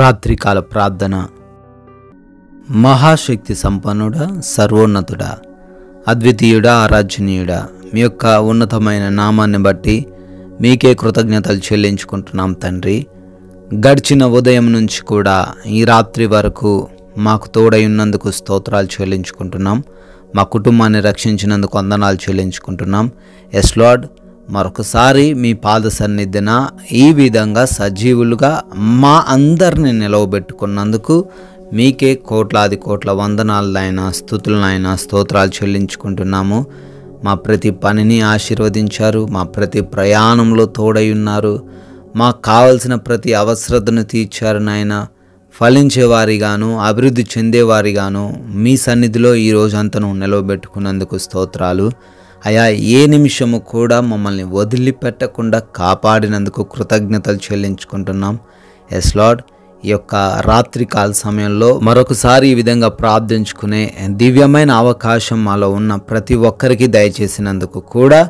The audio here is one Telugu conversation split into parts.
రాత్రికాల ప్రార్థన మహాశక్తి సంపన్నుడా సర్వోన్నతుడా అద్వితీయుడా ఆరాధనీయుడా మీ యొక్క ఉన్నతమైన నామాన్ని బట్టి మీకే కృతజ్ఞతలు చెల్లించుకుంటున్నాం తండ్రి గడిచిన ఉదయం నుంచి కూడా ఈ రాత్రి వరకు మాకు తోడై ఉన్నందుకు స్తోత్రాలు చెల్లించుకుంటున్నాం మా కుటుంబాన్ని రక్షించినందుకు వందనాలు చెల్లించుకుంటున్నాం ఎస్ మరొకసారి మీ పాద సన్నిధిన ఈ విధంగా సజీవులుగా మా అందరిని నిలవబెట్టుకున్నందుకు మీకే కోట్లాది కోట్ల వందనాలైనా స్థుతులనైనా స్తోత్రాలు చెల్లించుకుంటున్నాము మా ప్రతి పనిని ఆశీర్వదించారు మా ప్రతి ప్రయాణంలో తోడై ఉన్నారు మాకు కావలసిన ప్రతి అవసరతను తీర్చారు నాయన ఫలించేవారిగాను అభివృద్ధి చెందేవారిగాను మీ సన్నిధిలో ఈ రోజంతను నిలవబెట్టుకున్నందుకు స్తోత్రాలు అయా ఏ నిమిషము కూడా మమ్మల్ని వదిలిపెట్టకుండా కాపాడినందుకు కృతజ్ఞతలు చెల్లించుకుంటున్నాం ఎస్ లాడ్ ఈ యొక్క రాత్రికాల సమయంలో మరొకసారి ఈ విధంగా ప్రార్థించుకునే దివ్యమైన అవకాశం మాలో ఉన్న ప్రతి ఒక్కరికి దయచేసినందుకు కూడా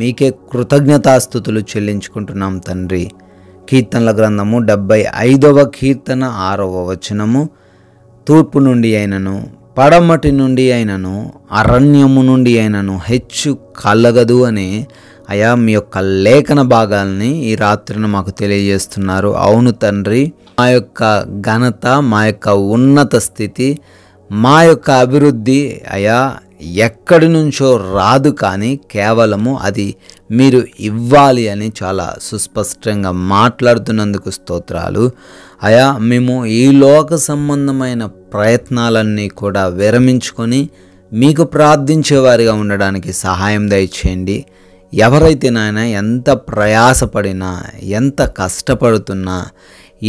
మీకే కృతజ్ఞతాస్థుతులు చెల్లించుకుంటున్నాం తండ్రి కీర్తనల గ్రంథము డెబ్బై ఐదవ కీర్తన ఆరవ వచనము తూర్పు నుండి అయినను పడమటి నుండి అయినను అరణ్యము నుండి అయినను హెచ్చు కలగదు అనే అయా మీ యొక్క లేఖన భాగాల్ని ఈ రాత్రిని మాకు తెలియజేస్తున్నారు అవును తండ్రి మా యొక్క ఘనత మా యొక్క ఉన్నత స్థితి మా యొక్క అభివృద్ధి అయా ఎక్కడి నుంచో రాదు కానీ కేవలము అది మీరు ఇవ్వాలి అని చాలా సుస్పష్టంగా మాట్లాడుతున్నందుకు స్తోత్రాలు అయా మేము ఈ లోక సంబంధమైన ప్రయత్నాలన్నీ కూడా విరమించుకొని మీకు ప్రార్థించేవారిగా ఉండడానికి సహాయం దయచేయండి ఎవరైతే నాయన ఎంత ప్రయాసపడినా ఎంత కష్టపడుతున్నా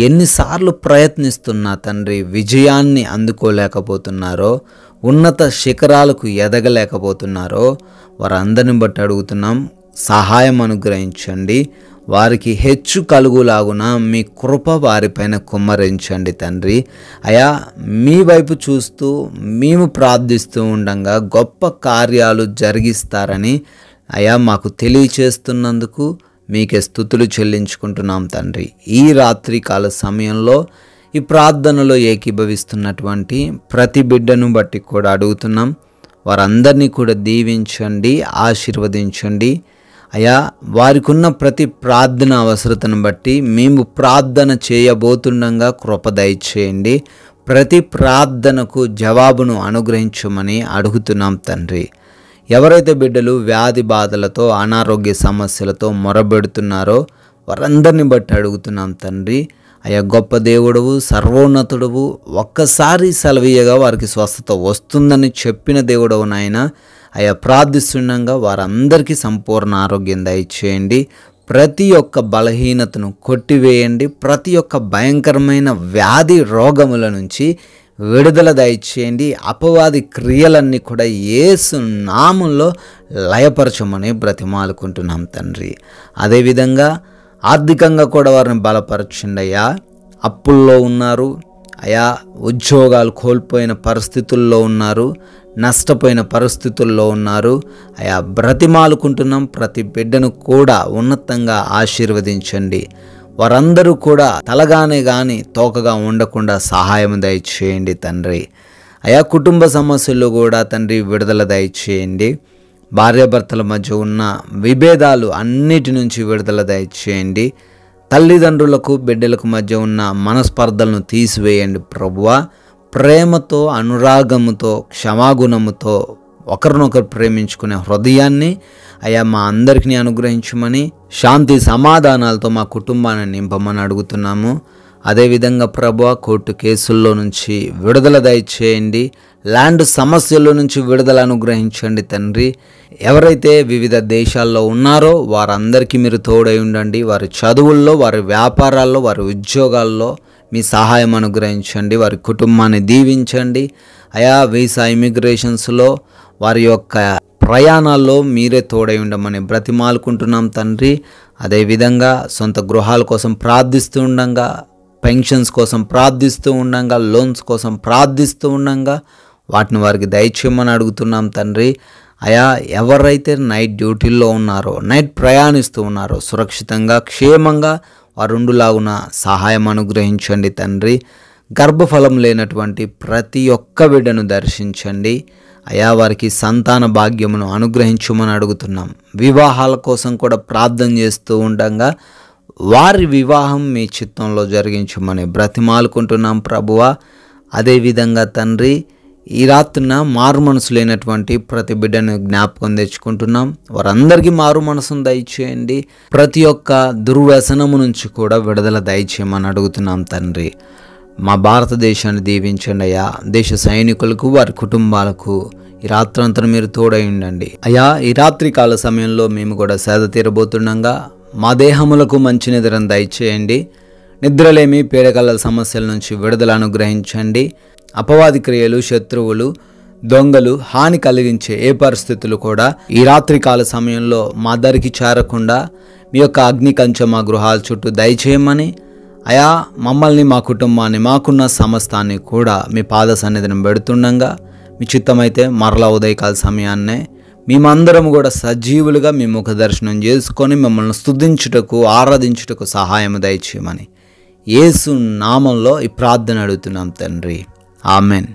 ఎన్నిసార్లు ప్రయత్నిస్తున్నా తండ్రి విజయాన్ని అందుకోలేకపోతున్నారో ఉన్నత శిఖరాలకు ఎదగలేకపోతున్నారో వారందరిని బట్టి అడుగుతున్నాం సహాయం అనుగ్రహించండి వారికి హెచ్చు కలుగులాగున మీ కృప వారిపైన కుమ్మరించండి తండ్రి అయా మీ వైపు చూస్తూ మేము ప్రార్థిస్తూ ఉండగా గొప్ప కార్యాలు జరిగిస్తారని అయా మాకు తెలియచేస్తున్నందుకు మీకే స్థుతులు చెల్లించుకుంటున్నాం తండ్రి ఈ రాత్రి సమయంలో ఈ ప్రార్థనలో ఏకీభవిస్తున్నటువంటి ప్రతి బిడ్డను బట్టి కూడా అడుగుతున్నాం వారందరినీ కూడా దీవించండి ఆశీర్వదించండి అయా వారికున్న ప్రతి ప్రార్థన అవసరతను బట్టి మేము ప్రార్థన చేయబోతుండగా కృప దయచేయండి ప్రతి ప్రార్థనకు జవాబును అనుగ్రహించమని అడుగుతున్నాం తండ్రి ఎవరైతే బిడ్డలు వ్యాధి బాధలతో అనారోగ్య సమస్యలతో మొరబెడుతున్నారో వారందరిని బట్టి అడుగుతున్నాం తండ్రి అయ్యా గొప్ప దేవుడవు సర్వోన్నతుడవు ఒక్కసారి సెలవీయగా వారికి స్వస్థత వస్తుందని చెప్పిన దేవుడవు నాయన అయా ప్రార్థిస్తుండగా వారందరికీ సంపూర్ణ ఆరోగ్యం దయచేయండి ప్రతి ఒక్క బలహీనతను కొట్టివేయండి ప్రతి ఒక్క భయంకరమైన వ్యాధి రోగముల నుంచి విడుదల దయచేయండి అపవాది క్రియలన్నీ కూడా ఏసు నామంలో లయపరచమని బ్రతిమాలుకుంటున్నాం తండ్రి అదేవిధంగా ఆర్థికంగా కూడా వారిని బలపరచండి అయ్యా అప్పుల్లో ఉన్నారు అయా ఉద్యోగాలు కోల్పోయిన పరిస్థితుల్లో ఉన్నారు నష్టపోయిన పరిస్థితుల్లో ఉన్నారు అయా బ్రతిమాలుకుంటున్నాం ప్రతి బిడ్డను కూడా ఉన్నతంగా ఆశీర్వదించండి వారందరూ కూడా తలగానే కానీ తోకగా ఉండకుండా సహాయం దయచేయండి తండ్రి అయా కుటుంబ సమస్యల్లో కూడా తండ్రి విడుదల దయచేయండి భార్యాభర్తల మధ్య ఉన్న విభేదాలు అన్నిటి నుంచి విడుదల దయచేయండి తల్లిదండ్రులకు బిడ్డలకు మధ్య ఉన్న మనస్పర్ధలను తీసివేయండి ప్రభువా ప్రేమతో అనురాగముతో క్షమాగుణముతో ఒకరినొకరు ప్రేమించుకునే హృదయాన్ని అయా మా అందరికీ అనుగ్రహించమని శాంతి సమాధానాలతో మా కుటుంబాన్ని నింపమని అడుగుతున్నాము అదేవిధంగా ప్రభు కోర్టు కేసుల్లో నుంచి విడుదల దయచేయండి ల్యాండ్ సమస్యల్లో నుంచి విడుదల అనుగ్రహించండి తండ్రి ఎవరైతే వివిధ దేశాల్లో ఉన్నారో వారందరికీ మీరు తోడై ఉండండి వారి చదువుల్లో వారి వ్యాపారాల్లో వారి ఉద్యోగాల్లో మీ సహాయం అనుగ్రహించండి వారి కుటుంబాన్ని దీవించండి అయా వీసా ఇమిగ్రేషన్స్లో వారి యొక్క ప్రయాణాల్లో మీరే తోడై ఉండమని బ్రతిమాలుకుంటున్నాం తండ్రి అదేవిధంగా సొంత గృహాల కోసం ప్రార్థిస్తూ ఉండగా పెన్షన్స్ కోసం ప్రార్థిస్తూ ఉండగా లోన్స్ కోసం ప్రార్థిస్తూ ఉండగా వాటిని వారికి దయచేయమని అడుగుతున్నాం తండ్రి అయా ఎవరైతే నైట్ డ్యూటీల్లో ఉన్నారో నైట్ ప్రయాణిస్తూ ఉన్నారో సురక్షితంగా క్షేమంగా అరుణులాగున సహాయం అనుగ్రహించండి తండ్రి గర్భఫలం లేనటువంటి ప్రతి ఒక్క బిడ్డను దర్శించండి అయా వారికి సంతాన భాగ్యమును అనుగ్రహించమని అడుగుతున్నాం వివాహాల కోసం కూడా ప్రార్థన చేస్తూ ఉండగా వారి వివాహం మీ చిత్తంలో జరిగించమని బ్రతిమాలుకుంటున్నాం ప్రభువ అదేవిధంగా తండ్రి ఈ రాత్రిన మారు మనసు లేనటువంటి ప్రతి బిడ్డను జ్ఞాపకం తెచ్చుకుంటున్నాం వారందరికీ మారు మనసును దయచేయండి ప్రతి ఒక్క దుర్వ్యసనము నుంచి కూడా విడుదల దయచేయమని అడుగుతున్నాం తండ్రి మా భారతదేశాన్ని దీవించండి అయ్యా దేశ సైనికులకు వారి కుటుంబాలకు ఈ రాత్రంతా మీరు తోడై ఉండండి అయ్యా ఈ రాత్రి కాల సమయంలో మేము కూడా సేద తీరబోతుండగా మా దేహములకు మంచి నిద్రను దయచేయండి నిద్రలేమి పేరకళ్ళ సమస్యల నుంచి విడుదల అనుగ్రహించండి అపవాది క్రియలు శత్రువులు దొంగలు హాని కలిగించే ఏ పరిస్థితులు కూడా ఈ రాత్రికాల సమయంలో మా దరికి చేరకుండా మీ యొక్క అగ్ని కంచె మా గృహాల చుట్టూ దయచేయమని అయా మమ్మల్ని మా కుటుంబాన్ని మాకున్న సమస్తాన్ని కూడా మీ పాద సన్నిధిని పెడుతుండగా మీ చిత్తమైతే మరలా ఉదయకాల సమయాన్నే మేమందరం కూడా సజీవులుగా మీ ముఖ దర్శనం చేసుకొని మిమ్మల్ని స్థుతించుటకు ఆరాధించుటకు సహాయం దయచేయమని యేసు నామంలో ఈ ప్రార్థన అడుగుతున్నాం తండ్రి ఆమెన్